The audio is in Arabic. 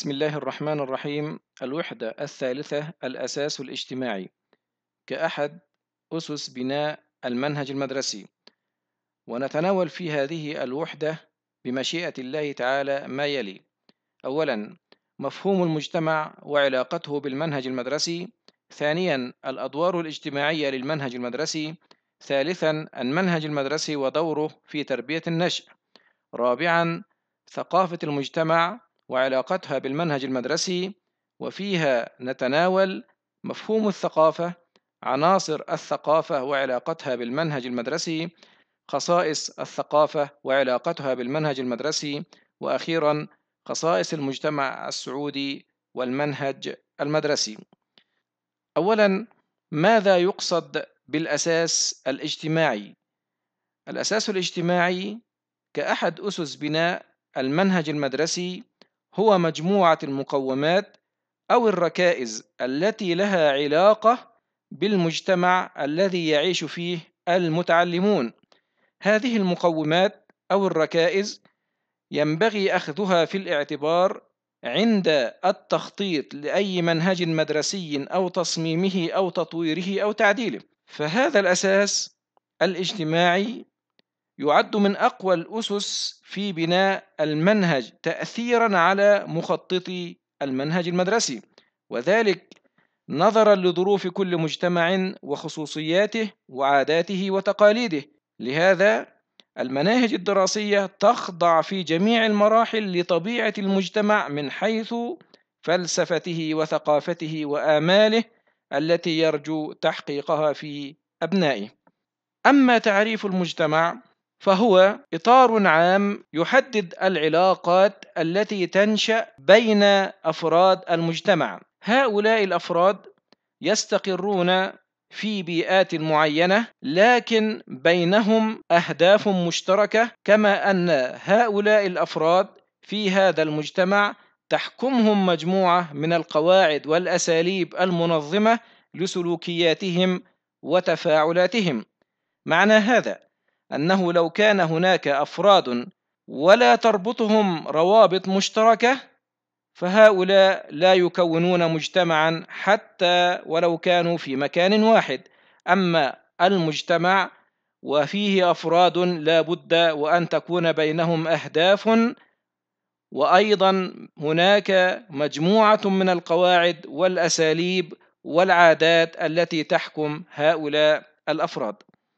بسم الله الرحمن الرحيم الوحدة الثالثة الأساس الاجتماعي كأحد أسس بناء المنهج المدرسي ونتناول في هذه الوحدة بمشيئة الله تعالى ما يلي أولا مفهوم المجتمع وعلاقته بالمنهج المدرسي ثانيا الأدوار الاجتماعية للمنهج المدرسي ثالثا المنهج المدرسي ودوره في تربية النشأ رابعا ثقافة المجتمع وعلاقتها بالمنهج المدرسي وفيها نتناول مفهوم الثقافة عناصر الثقافة وعلاقتها بالمنهج المدرسي خصائص الثقافة وعلاقتها بالمنهج المدرسي وأخيرا خصائص المجتمع السعودي والمنهج المدرسي أولا ماذا يقصد بالأساس الاجتماعي؟ الأساس الاجتماعي كأحد أسس بناء المنهج المدرسي هو مجموعة المقومات أو الركائز التي لها علاقة بالمجتمع الذي يعيش فيه المتعلمون هذه المقومات أو الركائز ينبغي أخذها في الاعتبار عند التخطيط لأي منهج مدرسي أو تصميمه أو تطويره أو تعديله فهذا الأساس الاجتماعي يعد من أقوى الأسس في بناء المنهج تأثيرا على مخططي المنهج المدرسي وذلك نظرا لظروف كل مجتمع وخصوصياته وعاداته وتقاليده لهذا المناهج الدراسية تخضع في جميع المراحل لطبيعة المجتمع من حيث فلسفته وثقافته وآماله التي يرجو تحقيقها في أبنائه أما تعريف المجتمع فهو اطار عام يحدد العلاقات التي تنشا بين افراد المجتمع هؤلاء الافراد يستقرون في بيئات معينه لكن بينهم اهداف مشتركه كما ان هؤلاء الافراد في هذا المجتمع تحكمهم مجموعه من القواعد والاساليب المنظمه لسلوكياتهم وتفاعلاتهم معنى هذا أنه لو كان هناك أفراد ولا تربطهم روابط مشتركة فهؤلاء لا يكونون مجتمعا حتى ولو كانوا في مكان واحد أما المجتمع وفيه أفراد لا بد وأن تكون بينهم أهداف وأيضا هناك مجموعة من القواعد والأساليب والعادات التي تحكم هؤلاء الأفراد